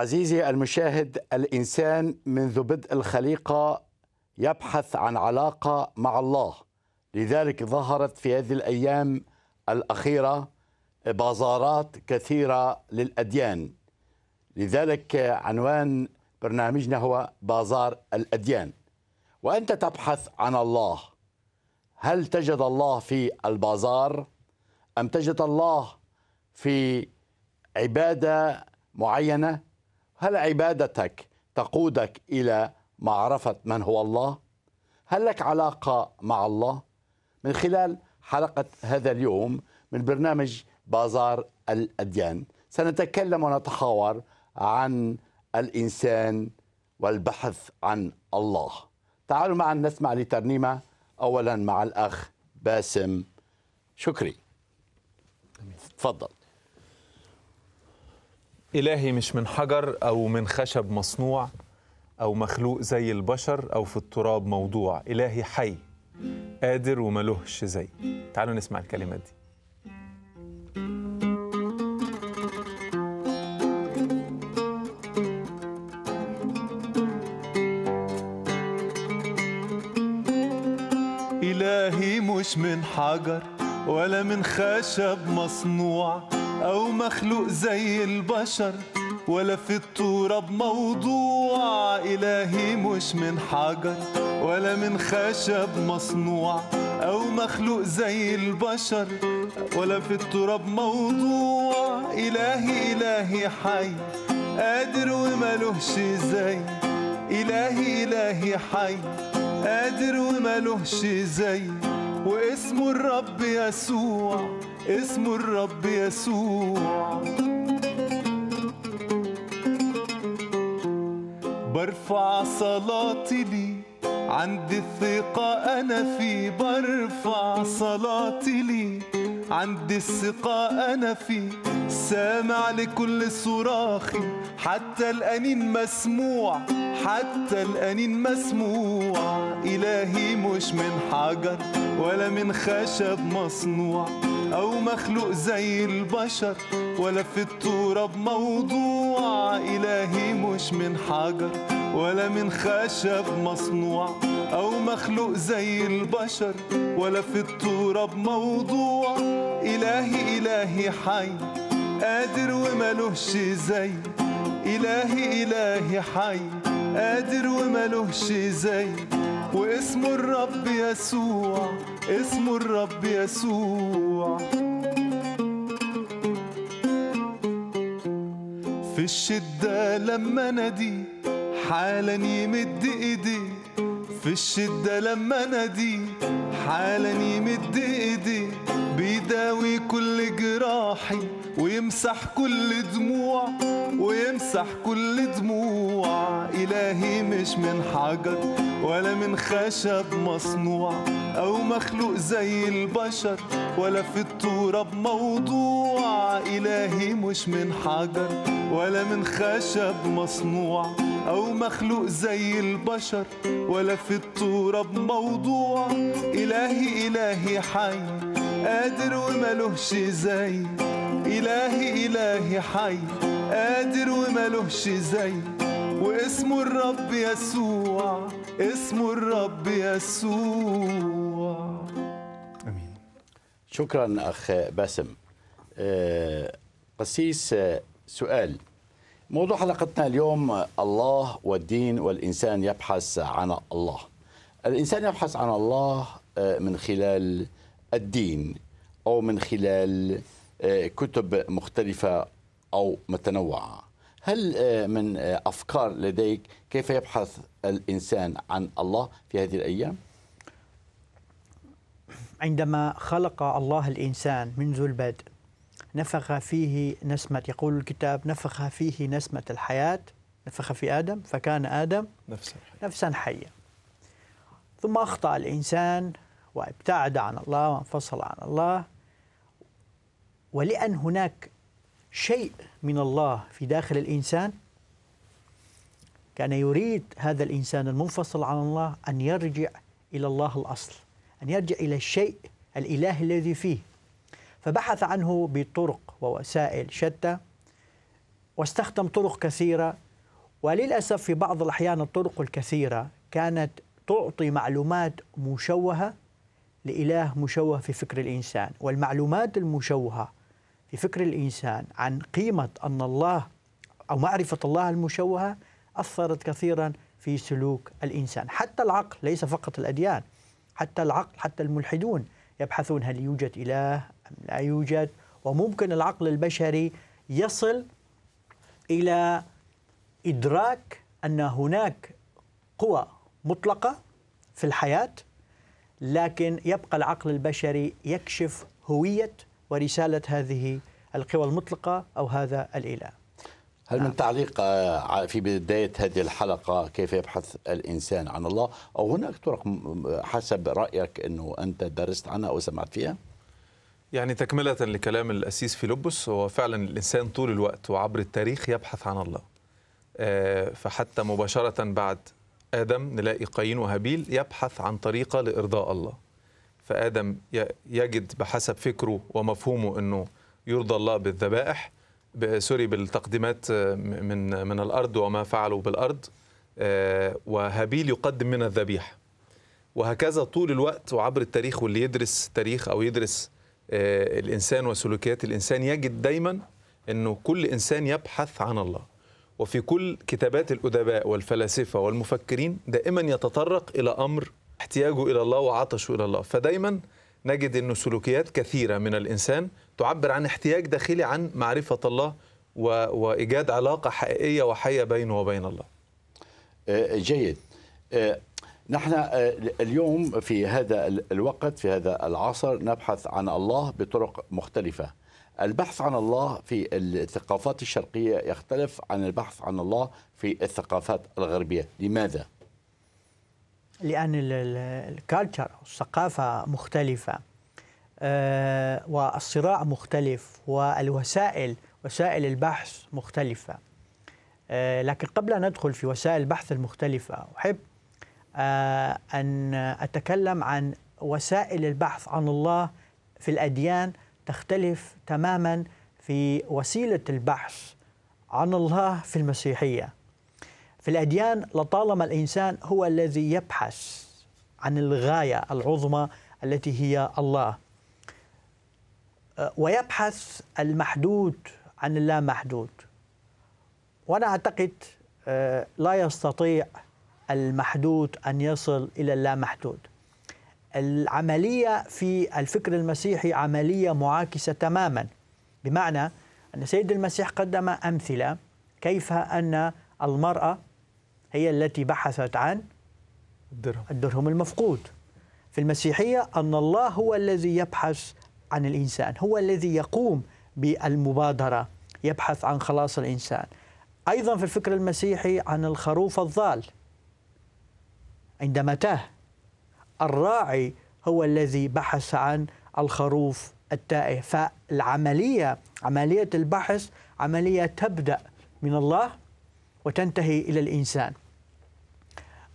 عزيزي المشاهد الانسان منذ بدء الخليقه يبحث عن علاقه مع الله لذلك ظهرت في هذه الايام الاخيره بازارات كثيره للاديان لذلك عنوان برنامجنا هو بازار الاديان وانت تبحث عن الله هل تجد الله في البازار ام تجد الله في عباده معينه هل عبادتك تقودك الى معرفه من هو الله؟ هل لك علاقه مع الله؟ من خلال حلقه هذا اليوم من برنامج بازار الاديان سنتكلم ونتحاور عن الانسان والبحث عن الله. تعالوا معا نسمع لترنيمه اولا مع الاخ باسم شكري. تفضل. إلهي مش من حجر أو من خشب مصنوع أو مخلوق زي البشر أو في التراب موضوع إلهي حي قادر وملهش زي تعالوا نسمع الكلمات دي إلهي مش من حجر ولا من خشب مصنوع أو مخلوق زي البشر ولا في التراب موضوع إلهي مش من حجر ولا من خشب مصنوع أو مخلوق زي البشر ولا في التراب موضوع إلهي إلهي حي قادر ومالهش زي إلهي إلهي حي قادر وملهش زي واسمه الرب يسوع اسمه الرب يسوع برفع صلاتي لي عندي الثقة أنا فيه برفع صلاتي لي عندي الثقة أنا فيه سامع لكل صراخي حتى الأنين مسموع حتى الأنين مسموع إلهي مش من حجر ولا من خشب مصنوع أو مخلوق زي البشر ولا في التراب موضوع إلهي مش من حجر ولا من خشب مصنوع أو مخلوق زي البشر ولا في التراب موضوع إلهي إلهي حي قادر وملوش زي إلهي إلهي حي قادر وملهش زي واسمه الرب يسوع اسمه الرب يسوع في الشدة لما نادي حالا يمد ايديه في الشدة لما نادي حالا يمد ايديه بيداوي كل جراحي ويمسح كل دموع ويمسح كل دموع إلهي مش من حجر ولا من خشب مصنوع أو مخلوق زي البشر ولا في التراب موضوع إلهي مش من حجر ولا من خشب مصنوع أو مخلوق زي البشر ولا في التراب موضوع إلهي إلهي حي قادر وملهش زي إلهي إلهي حي قادر وملهش زي واسمه الرب يسوع اسمه الرب يسوع امين شكرا اخ باسم آه، قسيس آه، سؤال موضوع حلقتنا اليوم الله والدين والانسان يبحث عن الله الانسان يبحث عن الله آه، من خلال الدين او من خلال كتب مختلفة أو متنوعة هل آه، من آه، أفكار لديك كيف يبحث الإنسان عن الله في هذه الأيام؟ عندما خلق الله الإنسان منذ البدء نفخ فيه نسمة يقول الكتاب نفخ فيه نسمة الحياة نفخ في آدم فكان آدم نفسا حية. نفسا حية ثم أخطأ الإنسان وابتعد عن الله وانفصل عن الله ولأن هناك شيء من الله في داخل الإنسان كان يريد هذا الإنسان المنفصل عن الله أن يرجع إلى الله الأصل أن يرجع إلى الشيء الإله الذي فيه فبحث عنه بطرق ووسائل شتى واستخدم طرق كثيرة وللأسف في بعض الأحيان الطرق الكثيرة كانت تعطي معلومات مشوهة لإله مشوه في فكر الإنسان والمعلومات المشوهة في فكر الإنسان عن قيمة أن الله أو معرفة الله المشوهة أثرت كثيرا في سلوك الإنسان حتى العقل ليس فقط الأديان حتى العقل حتى الملحدون يبحثون هل يوجد إله أم لا يوجد وممكن العقل البشري يصل إلى إدراك أن هناك قوى مطلقة في الحياة لكن يبقى العقل البشري يكشف هوية ورسالة هذه القوى المطلقة أو هذا الإله هل من آه. تعليق آه، في بداية هذه الحلقة كيف يبحث الإنسان عن الله أو هناك طرق حسب رأيك أنه أنت درست عنها أو سمعت فيها؟ يعني تكملة لكلام الأسيس فيلبس هو فعلا الإنسان طول الوقت وعبر التاريخ يبحث عن الله آه، فحتى مباشرة بعد آدم نلاقي قايين وهابيل يبحث عن طريقة لإرضاء الله فادم يجد بحسب فكره ومفهومه انه يرضى الله بالذبائح سوري بالتقديمات آه، من من الارض وما فعلوا بالارض آه، وهابيل يقدم من الذبيحه وهكذا طول الوقت وعبر التاريخ واللي يدرس تاريخ او يدرس آه، الانسان وسلوكيات الانسان يجد دايما انه كل انسان يبحث عن الله وفي كل كتابات الادباء والفلاسفه والمفكرين دائما يتطرق الى امر احتياجه إلى الله وعطشه إلى الله فدايما نجد أن سلوكيات كثيرة من الإنسان تعبر عن احتياج داخلي عن معرفة الله و... وإيجاد علاقة حقيقية وحية بينه وبين الله آه، جيد آه، نحن آه، اليوم في هذا الوقت في هذا العصر نبحث عن الله بطرق مختلفة البحث عن الله في الثقافات الشرقية يختلف عن البحث عن الله في الثقافات الغربية لماذا؟ لأن الكالتشر الثقافة مختلفة آه، والصراع مختلف والوسائل وسائل البحث مختلفة آه، لكن قبل أن ندخل في وسائل البحث المختلفة أحب آه، أن أتكلم عن وسائل البحث عن الله في الأديان تختلف تماما في وسيلة البحث عن الله في المسيحية في الأديان لطالما الإنسان هو الذي يبحث عن الغاية العظمى التي هي الله أه، ويبحث المحدود عن اللامحدود وأنا أعتقد أه، لا يستطيع المحدود أن يصل إلى اللامحدود العملية في الفكر المسيحي عملية معاكسة تماما بمعنى أن سيد المسيح قدم أمثلة كيف أن المرأة هي التي بحثت عن الدرهم الدرهم المفقود في المسيحية أن الله هو الذي يبحث عن الإنسان هو الذي يقوم بالمبادرة يبحث عن خلاص الإنسان أيضا في الفكر المسيحي عن الخروف الضال عندما تاه الراعي هو الذي بحث عن الخروف التائه فالعملية عملية البحث عملية تبدأ من الله وتنتهي إلى الإنسان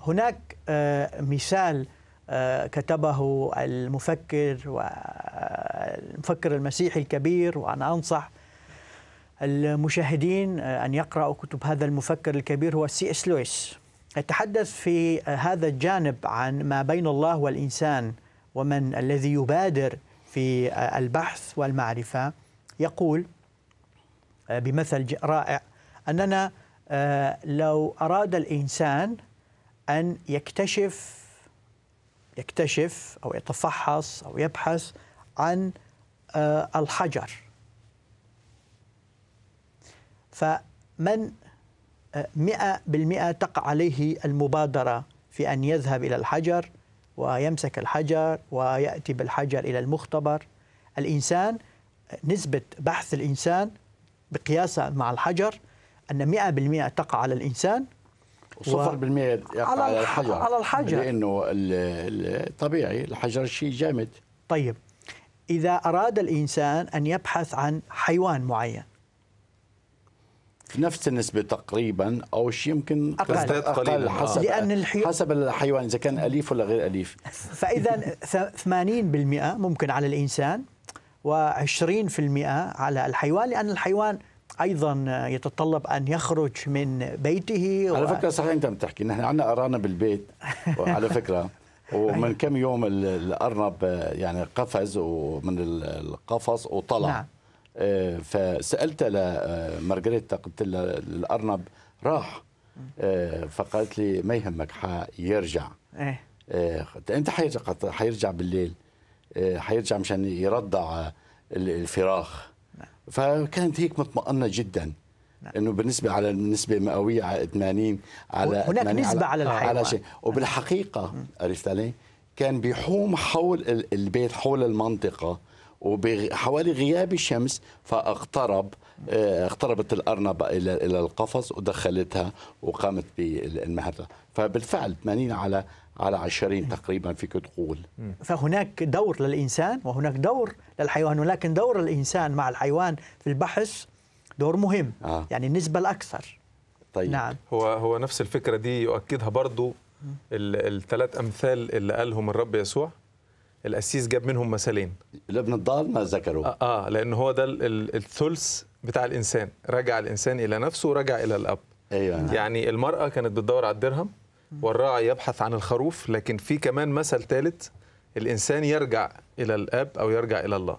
هناك آه، مثال آه، كتبه المفكر والمفكر آه، المسيحي الكبير وأنا أنصح المشاهدين أن يقرأوا كتب هذا المفكر الكبير هو سي اس لويس يتحدث في هذا الجانب عن ما بين الله والإنسان ومن الذي يبادر في البحث والمعرفة يقول بمثل رائع أننا لو أراد الإنسان أن يكتشف يكتشف أو يتفحص أو يبحث عن آه، الحجر فمن آه، مئة بالمئة تقع عليه المبادرة في أن يذهب إلى الحجر ويمسك الحجر ويأتي بالحجر إلى المختبر الإنسان نسبة بحث الإنسان بقياسها مع الحجر أن مئة بالمئة تقع على الإنسان صفر بالمئة يقع على الحجر على الحجر لأنه الطبيعي الحجر شيء جامد طيب إذا أراد الإنسان أن يبحث عن حيوان معين نفس النسبة تقريبا أو شيء يمكن أقل, أقل, أقل حسب آه. لأن الحي... حسب الحيوان إذا كان أليف ولا غير أليف فإذا 80% ممكن على الإنسان و20% على الحيوان لأن الحيوان ايضا يتطلب ان يخرج من بيته و... على فكره صحيح انت عم تحكي نحن عندنا ارانب بالبيت على فكره ومن كم يوم الارنب يعني قفز ومن القفص وطلع نعم. آه، فسالت لمارغريتا آه، قلت لها الارنب راح آه، فقالت لي ما يهمك حيرجع ايه انت حيرجع حيرجع بالليل حيرجع مشان يرضع الفراخ فكانت هيك مطمئنه جدا نعم. انه بالنسبه على النسبه مئويه على 80 على هناك 80 نسبه على, على الحيوان على شيء وبالحقيقه عرفت علي كان بيحوم حول البيت حول المنطقه وحوالي غياب الشمس فاقترب آه، اقتربت الارنبه الى الى القفص ودخلتها وقامت بالمهره فبالفعل 80 على على عشرين تقريبا فيك تقول فهناك دور للإنسان وهناك دور للحيوان ولكن دور الإنسان مع الحيوان في البحث دور مهم آه. يعني النسبة الأكثر طيب نعم. هو هو نفس الفكرة دي يؤكدها برضو الثلاث أمثال اللي قالهم الرب يسوع القسيس جاب منهم مثلين لابن الضال ما ذكروا آه, آه لأن هو ده الثلث بتاع الإنسان رجع الإنسان إلى نفسه ورجع إلى الأب أيوة. يعني المرأة كانت بتدور على الدرهم والراعي يبحث عن الخروف لكن في كمان مثل ثالث الإنسان يرجع إلى الآب أو يرجع إلى الله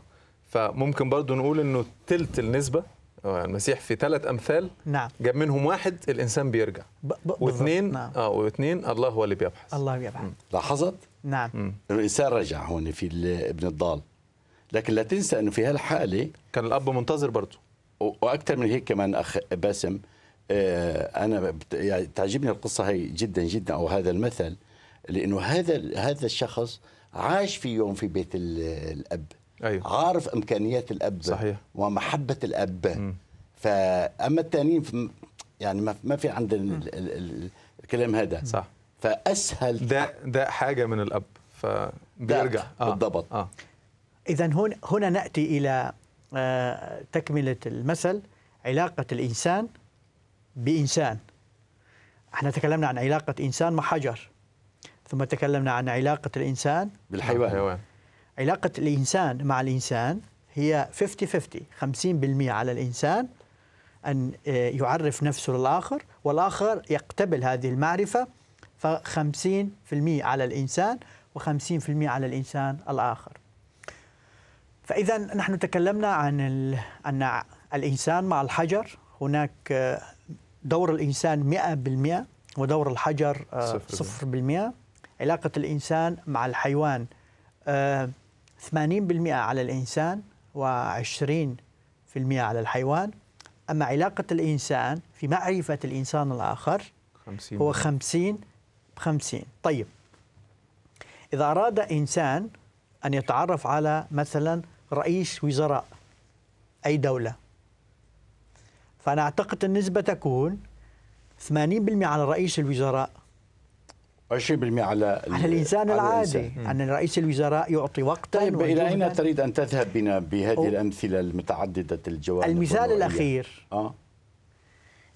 فممكن برضو نقول أنه ثلث النسبة آه، المسيح في ثلاث أمثال نعم. جاب منهم واحد الإنسان بيرجع ب... ب... واثنين نعم. آه واثنين الله هو اللي بيبحث الله بيبحث لاحظت؟ نعم الإنسان رجع هون في ابن الضال لكن لا تنسى أنه في هالحالة كان الأب منتظر برضو وأكثر من هيك كمان أخ باسم آه، انا يعني تعجبني القصه هي جدا جدا او هذا المثل لانه هذا هذا الشخص عاش في يوم في بيت الاب أيوه. عارف امكانيات الاب صحيح. ومحبه الاب م. فاما الثانيين يعني ما في عند الكلام هذا صح فاسهل ده ده حاجه من الاب فبيرجع آه. بالضبط آه. اذا هون هنا ناتي الى آه، تكمله المثل علاقه الانسان بإنسان احنا تكلمنا عن علاقة إنسان مع حجر ثم تكلمنا عن علاقة الإنسان بالحيوان علاقة الإنسان مع الإنسان هي 50-50 50% على الإنسان أن آه، يعرف نفسه للآخر والآخر يقتبل هذه المعرفة ف50% على الإنسان و50% على الإنسان الآخر فإذا نحن تكلمنا عن ال... أن الإنسان مع الحجر هناك آه، دور الإنسان 100% ودور الحجر 0% آه، علاقة الإنسان مع الحيوان 80% آه، على الإنسان و20% على الحيوان أما علاقة الإنسان في معرفة الإنسان الآخر 50 هو 50 50 طيب إذا أراد إنسان أن يتعرف على مثلا رئيس وزراء أي دولة فأنا أعتقد النسبة تكون 80% على رئيس الوزراء 20% على على الانسان العادي الإنسان. ان رئيس الوزراء يعطي وقتا طيب الى اين تريد ان تذهب بنا بهذه الامثله المتعدده الجوانب المثال والوعية. الاخير آه؟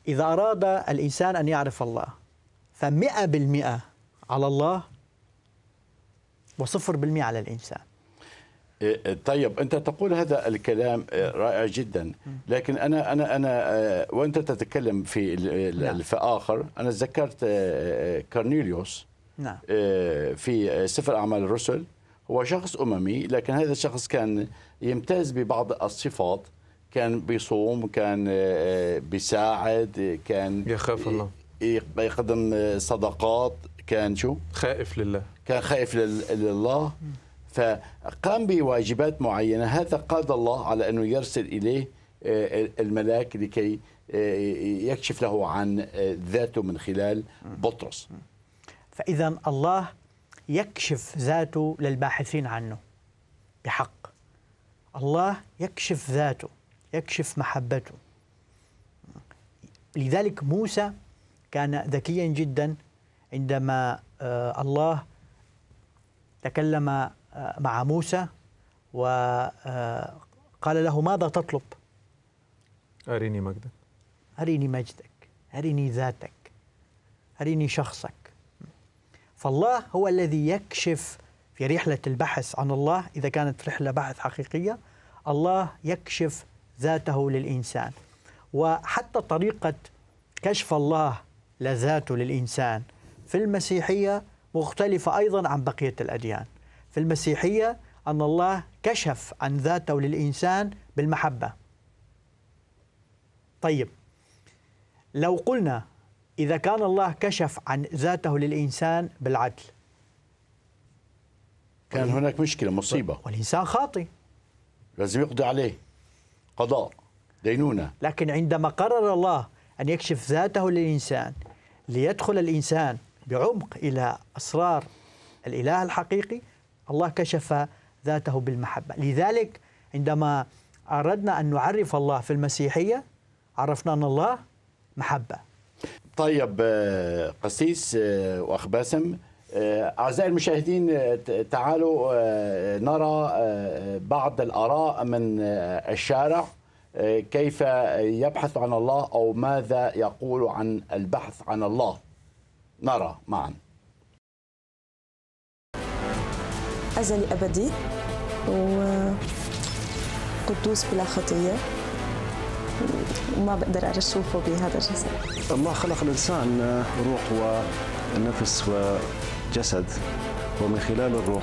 اذا اراد الانسان ان يعرف الله ف100% على الله و0% على الانسان إيه، طيب انت تقول هذا الكلام إيه، رائع جدا لكن انا انا انا إيه، وانت تتكلم في نعم. في اخر انا ذكرت كارنيليوس نعم. في سفر اعمال الرسل هو شخص اممي لكن هذا الشخص كان يمتاز ببعض الصفات كان بيصوم كان بيساعد كان يخاف الله يقدم صدقات كان شو خائف لله كان خائف لله فقام بواجبات معينة هذا قاد الله على أنه يرسل إليه آه، الملاك لكي آه، يكشف له عن آه، ذاته من خلال بطرس فإذا الله يكشف ذاته للباحثين عنه بحق الله يكشف ذاته يكشف محبته لذلك موسى كان ذكيا جدا عندما الله تكلم مع موسى وقال آه، له ماذا تطلب أريني مجدك أريني مجدك أريني ذاتك أريني شخصك فالله هو الذي يكشف في رحلة البحث عن الله إذا كانت رحلة بحث حقيقية الله يكشف ذاته للإنسان وحتى طريقة كشف الله لذاته للإنسان في المسيحية مختلفة أيضا عن بقية الأديان في المسيحية أن الله كشف عن ذاته للإنسان بالمحبة طيب لو قلنا إذا كان الله كشف عن ذاته للإنسان بالعدل كان هناك مشكلة مصيبة والإنسان خاطئ لازم يقضي عليه قضاء دينونة لكن عندما قرر الله أن يكشف ذاته للإنسان ليدخل الإنسان بعمق إلى أسرار الإله الحقيقي الله كشف ذاته بالمحبة لذلك عندما أردنا أن نعرف الله في المسيحية عرفنا أن الله محبة طيب آه، قسيس آه، وأخ باسم آه، أعزائي المشاهدين تعالوا نرى بعض الآراء من الشارع كيف يبحث عن الله أو ماذا يقول عن البحث عن الله نرى معاً أزلي أبدي وقدوس بلا خطية وما بقدر أشوفه بهذا الجسد الله خلق الإنسان آه، روح ونفس وجسد ومن خلال الروح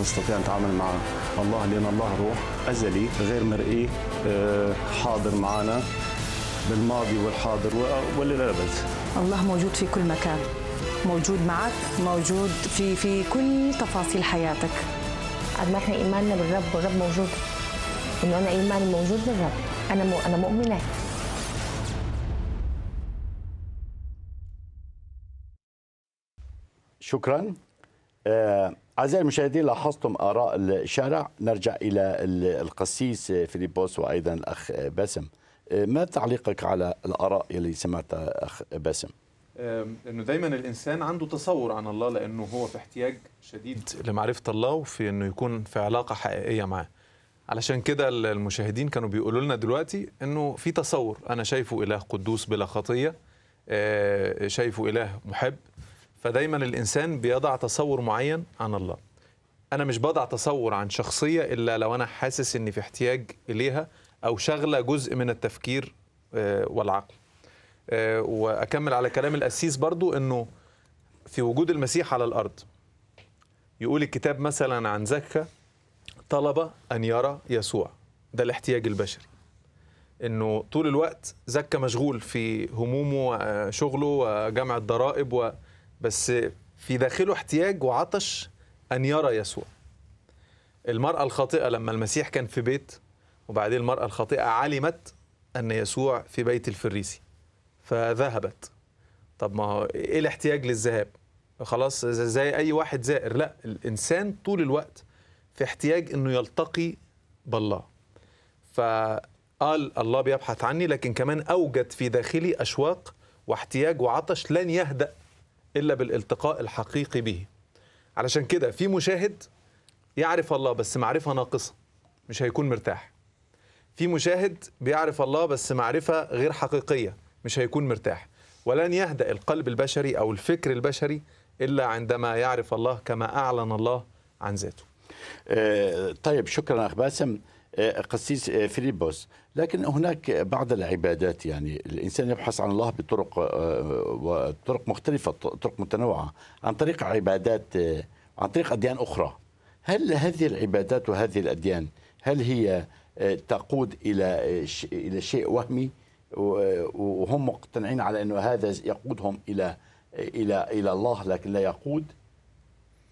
نستطيع أن نتعامل مع الله لأن الله روح أزلي غير مرئي آه، حاضر معنا بالماضي والحاضر وللأبد الله موجود في كل مكان موجود معك موجود في في كل تفاصيل حياتك قد ما احنا ايماننا بالرب والرب موجود انه انا ايماني موجود بالرب انا انا مؤمنه شكرا آه، أعزائي المشاهدين لاحظتم آراء الشارع نرجع إلى القسيس فيليبوس وأيضا الأخ باسم آه، ما تعليقك على الآراء اللي سمعتها أخ باسم؟ انه دايما الانسان عنده تصور عن الله لانه هو في احتياج شديد لمعرفه الله وفي انه يكون في علاقه حقيقيه معاه علشان كده المشاهدين كانوا بيقولوا لنا دلوقتي انه في تصور انا شايفه اله قدوس بلا خطيه آه، شايفه اله محب فدايما الانسان بيضع تصور معين عن الله انا مش بضع تصور عن شخصيه الا لو انا حاسس اني في احتياج اليها او شغله جزء من التفكير آه، والعقل آه، واكمل على كلام القسيس برضو انه في وجود المسيح على الارض يقول الكتاب مثلا عن زكا طلب ان يرى يسوع ده الاحتياج البشري انه طول الوقت زكا مشغول في همومه وشغله وجمع الضرائب و... بس في داخله احتياج وعطش ان يرى يسوع المرأة الخاطئة لما المسيح كان في بيت وبعدين المرأة الخاطئة علمت أن يسوع في بيت الفريسي فذهبت طب ما هو ايه الاحتياج للذهاب خلاص زي اي واحد زائر لا الانسان طول الوقت في احتياج انه يلتقي بالله فقال الله بيبحث عني لكن كمان اوجد في داخلي اشواق واحتياج وعطش لن يهدا الا بالالتقاء الحقيقي به علشان كده في مشاهد يعرف الله بس معرفه ناقصه مش هيكون مرتاح في مشاهد بيعرف الله بس معرفه غير حقيقيه مش هيكون مرتاح ولن يهدأ القلب البشري أو الفكر البشري إلا عندما يعرف الله كما أعلن الله عن ذاته آه، طيب شكرا أخ باسم آه، قسيس آه، فيليبوس لكن هناك بعض العبادات يعني الإنسان يبحث عن الله بطرق وطرق مختلفة طرق متنوعة عن طريق عبادات عن طريق أديان أخرى هل هذه العبادات وهذه الأديان هل هي تقود إلى إلى شيء وهمي وهم مقتنعين على انه هذا يقودهم الى الى الى الله لكن لا يقود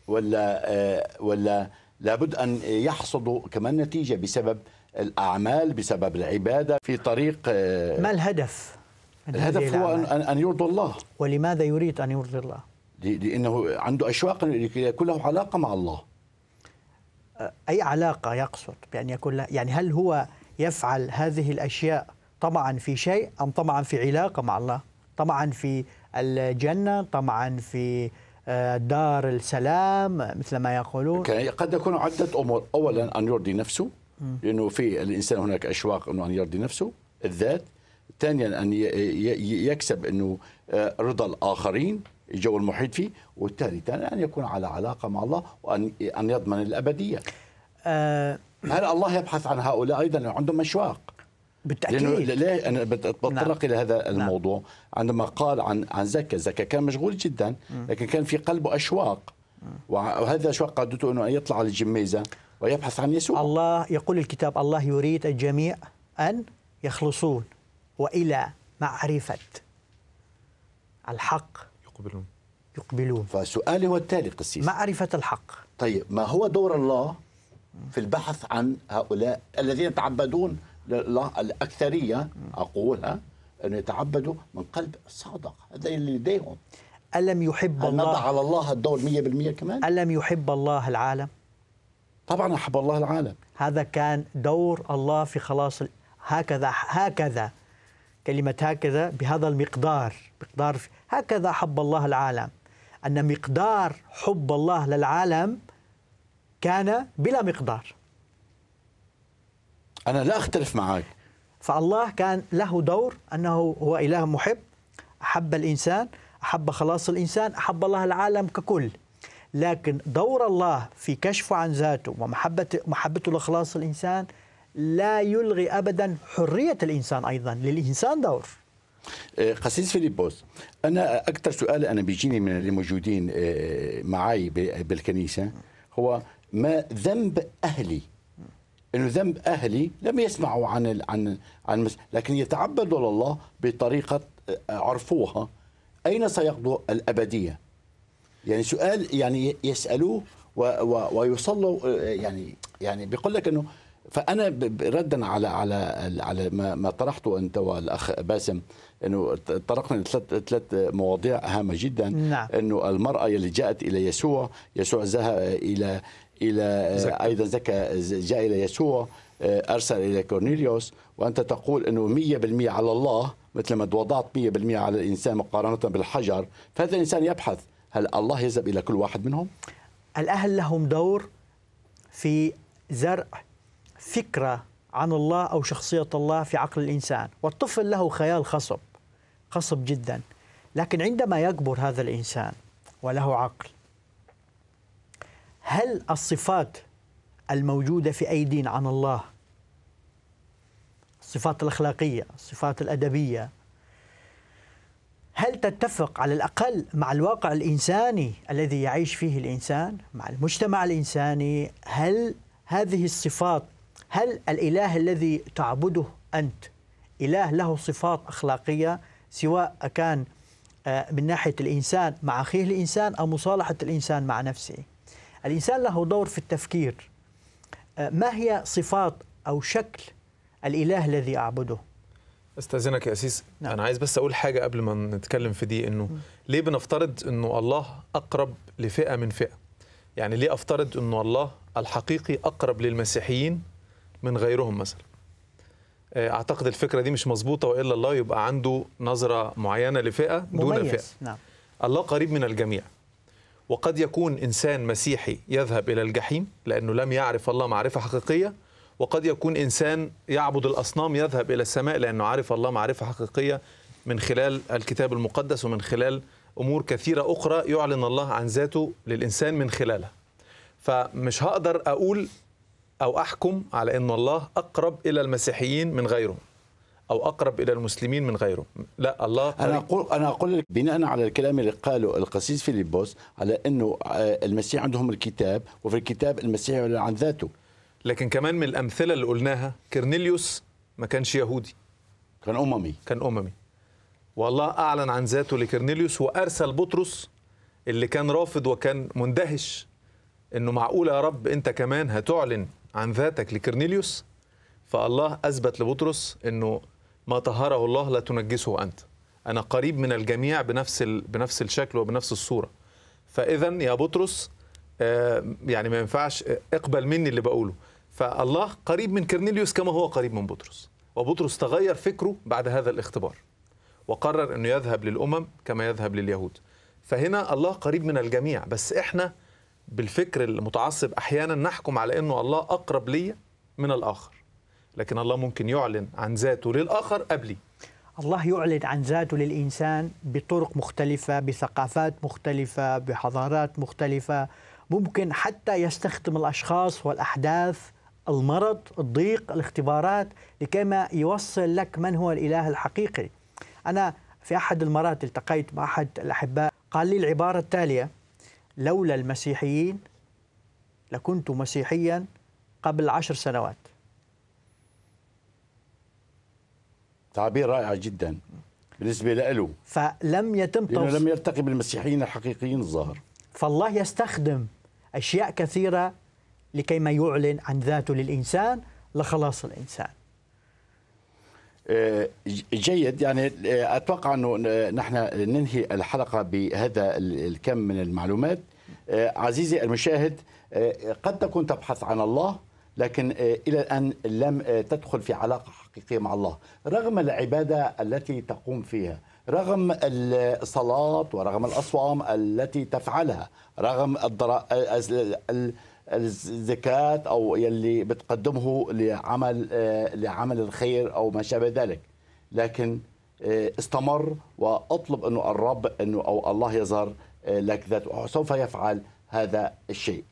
ولا آه، ولا لابد ان يحصدوا كمان نتيجه بسبب الاعمال بسبب العباده في طريق آه، ما الهدف؟ الهدف هو ان ان يرضي الله ولماذا يريد ان يرضي الله؟ لانه عنده اشواق يكون له علاقه مع الله اي علاقه يقصد بان يكون يعني هل هو يفعل هذه الاشياء طمعا في شيء أم طمعا في علاقة مع الله طمعا في الجنة طمعا في آه، دار السلام مثل ما يقولون قد يكون عدة أمور أولا أن يرضي نفسه لأنه في الإنسان هناك أشواق أنه أن يرضي نفسه الذات ثانيا أن يكسب أنه آه، رضا الآخرين الجو المحيط فيه والثالثا أن يكون على علاقة مع الله وأن أن يضمن الأبدية أه هل الله يبحث عن هؤلاء أيضا عندهم أشواق بالتاكيد لأنه انا نعم. بتطرق نعم. الى هذا نعم. الموضوع نعم. عندما قال عن عن زكا زكا كان مشغول جدا لكن كان في قلبه اشواق وهذا اشواق قادته انه يطلع على الجميزه ويبحث عن يسوع الله يقول الكتاب الله يريد الجميع ان يخلصون والى معرفه الحق يقبلون يقبلون فسؤالي هو التالي قسيس معرفه الحق طيب ما هو دور الله في البحث عن هؤلاء الذين تعبدون الأكثرية أقولها أن يتعبدوا من قلب صادق هذا اللي لديهم ألم يحب الله نضع على الله الدور 100% كمان ألم يحب الله العالم طبعا أحب الله العالم هذا كان دور الله في خلاص هكذا هكذا كلمة هكذا بهذا المقدار مقدار هكذا حب الله العالم أن مقدار حب الله للعالم كان بلا مقدار أنا لا أختلف معك فالله كان له دور أنه هو إله محب أحب الإنسان أحب خلاص الإنسان أحب الله العالم ككل لكن دور الله في كشفه عن ذاته ومحبته محبته لخلاص الإنسان لا يلغي أبدا حرية الإنسان أيضا للإنسان دور إيه، قسيس فيليبوس أنا أكثر سؤال أنا بيجيني من الموجودين إيه، معي بالكنيسة هو ما ذنب أهلي انه ذنب اهلي لم يسمعوا عن الـ عن عن لكن يتعبدوا لله بطريقه آه، عرفوها اين سيقضوا الابديه؟ يعني سؤال يعني يسالوه و و ويصلوا آه، يعني يعني بيقول لك انه فانا ردا على على على ما طرحته انت والاخ باسم انه طرقنا ثلاث ثلاث مواضيع هامه جدا نعم. انه المراه اللي جاءت الى يسوع يسوع ذهب الى الى آه، زكا. ايضا زكى جاء الى يسوع آه، ارسل الى كورنيليوس وانت تقول انه 100% على الله مثل ما وضعت 100% على الانسان مقارنه بالحجر فهذا الانسان يبحث هل الله يذهب الى كل واحد منهم الاهل لهم دور في زرع فكره عن الله او شخصيه الله في عقل الانسان والطفل له خيال خصب خصب جدا لكن عندما يكبر هذا الانسان وله عقل هل الصفات الموجودة في أيدينا عن الله الصفات الأخلاقية الصفات الأدبية هل تتفق على الأقل مع الواقع الإنساني الذي يعيش فيه الإنسان مع المجتمع الإنساني هل هذه الصفات هل الإله الذي تعبده أنت إله له صفات أخلاقية سواء كان آه، من ناحية الإنسان مع أخيه الإنسان أو مصالحة الإنسان مع نفسه الإنسان له دور في التفكير آه، ما هي صفات أو شكل الإله الذي أعبده استاذنك يا اسيس نعم. انا عايز بس اقول حاجه قبل ما نتكلم في دي انه ليه بنفترض انه الله اقرب لفئه من فئه يعني ليه افترض انه الله الحقيقي اقرب للمسيحيين من غيرهم مثلا آه، اعتقد الفكره دي مش مظبوطه والا الله يبقى عنده نظره معينه لفئه دون مميز. فئه نعم. الله قريب من الجميع وقد يكون إنسان مسيحي يذهب إلى الجحيم لأنه لم يعرف الله معرفة حقيقية وقد يكون إنسان يعبد الأصنام يذهب إلى السماء لأنه عرف الله معرفة حقيقية من خلال الكتاب المقدس ومن خلال أمور كثيرة أخرى يعلن الله عن ذاته للإنسان من خلالها فمش هقدر أقول أو أحكم على أن الله أقرب إلى المسيحيين من غيرهم او اقرب الى المسلمين من غيره لا الله قريب. انا اقول انا اقول لك بناء على الكلام اللي قاله القسيس فيليبوس على انه آه، المسيح عندهم الكتاب وفي الكتاب المسيح عن ذاته لكن كمان من الامثله اللي قلناها كرنيليوس ما كانش يهودي كان اممي كان اممي والله اعلن عن ذاته لكرنيليوس وارسل بطرس اللي كان رافض وكان مندهش انه معقول يا رب انت كمان هتعلن عن ذاتك لكرنيليوس فالله اثبت لبطرس انه ما طهره الله لا تنجسه أنت أنا قريب من الجميع بنفس, بنفس الشكل وبنفس الصورة فإذا يا بطرس آه، يعني ما ينفعش آه، اقبل مني اللي بقوله فالله قريب من كرنيليوس كما هو قريب من بطرس وبطرس تغير فكره بعد هذا الاختبار وقرر أنه يذهب للأمم كما يذهب لليهود فهنا الله قريب من الجميع بس إحنا بالفكر المتعصب أحيانا نحكم على أنه الله أقرب لي من الآخر لكن الله ممكن يعلن عن ذاته للآخر قبلي الله يعلن عن ذاته للإنسان بطرق مختلفة بثقافات مختلفة بحضارات مختلفة ممكن حتى يستخدم الأشخاص والأحداث المرض الضيق الاختبارات لكيما يوصل لك من هو الإله الحقيقي أنا في أحد المرات التقيت مع أحد الأحباء قال لي العبارة التالية لولا المسيحيين لكنت مسيحيا قبل عشر سنوات تعبير رائع جدا بالنسبه له فلم يتم توصيل لم يرتقي بالمسيحيين الحقيقيين الظاهر فالله يستخدم اشياء كثيره لكي ما يعلن عن ذاته للانسان لخلاص الانسان آه، جيد يعني آه، اتوقع انه آه، نحن ننهي الحلقه بهذا الكم من المعلومات عزيزي المشاهد قد تكون تبحث عن الله لكن الى الان لم تدخل في علاقه الحقيقية مع الله رغم العبادة التي تقوم فيها رغم الصلاة ورغم الأصوام التي تفعلها رغم الدرا... الزكاة أو يلي بتقدمه لعمل آه، لعمل الخير أو ما شابه ذلك لكن آه، استمر وأطلب أنه الرب أنه أو الله يظهر آه، لك ذات سوف يفعل هذا الشيء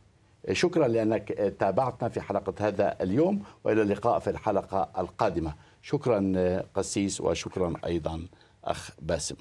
شكرا لأنك تابعتنا في حلقة هذا اليوم وإلى اللقاء في الحلقة القادمة شكرا قسيس وشكرا أيضا أخ باسم